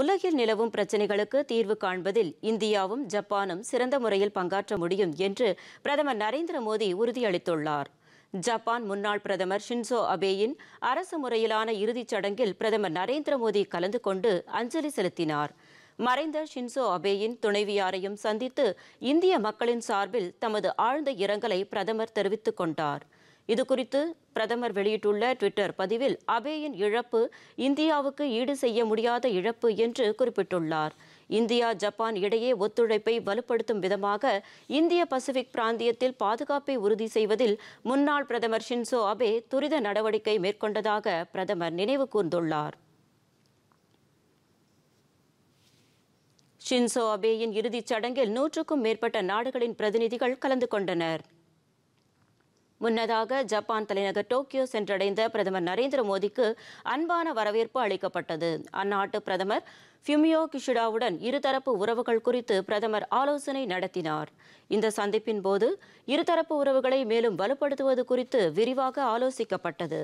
உலகில் நிலவும் பிரச்சினைகளுக்கு தீர்வு காண்பதில் இந்தியாவும் ஜப்பானும் சிறந்த முறையில் பங்காற்ற முடியும் என்று பிரதமர் நரேந்திர மோடி உறுதியளித்துள்ளார் ஜப்பான் முன்னாள் பிரதமர் ஷின்சோ அபேயின் அரசு முறையிலான இறுதிச் சடங்கில் பிரதமர் நரேந்திர மோடி கலந்து கொண்டு அஞ்சலி செலுத்தினார் மறைந்த ஷின்சோ அபேயின் துணைவியாரையும் சந்தித்து இந்திய மக்களின் சார்பில் தமது ஆழ்ந்த இரங்கலை பிரதமர் தெரிவித்துக் கொண்டார் இதுகுறித்து பிரதமர் வெளியிட்டுள்ள ட்விட்டர் பதிவில் அபேயின் இழப்பு இந்தியாவுக்கு ஈடு செய்ய முடியாத இழப்பு என்று குறிப்பிட்டுள்ளார் இந்தியா ஜப்பான் இடையே ஒத்துழைப்பை வலுப்படுத்தும் விதமாக இந்திய பசிபிக் பிராந்தியத்தில் பாதுகாப்பை உறுதி செய்வதில் முன்னாள் பிரதமர் ஷின்சோ அபே துரித நடவடிக்கை மேற்கொண்டதாக பிரதமர் நினைவு கூர்ந்துள்ளார் ஷின்சோ அபேயின் இறுதிச் சடங்கில் நூற்றுக்கும் மேற்பட்ட நாடுகளின் பிரதிநிதிகள் கலந்து கொண்டனர் முன்னதாக ஜப்பான் தலைநகர் டோக்கியோ சென்றடைந்த பிரதமர் நரேந்திர மோடிக்கு அன்பான வரவேற்பு அளிக்கப்பட்டது அந்நாட்டு பிரதமர் ஃபியூமியோ கிஷிடாவுடன் இருதரப்பு உறவுகள் குறித்து பிரதமர் ஆலோசனை நடத்தினார் இந்த சந்திப்பின் போது இருதரப்பு உறவுகளை மேலும் வலுப்படுத்துவது குறித்து விரிவாக ஆலோசிக்கப்பட்டது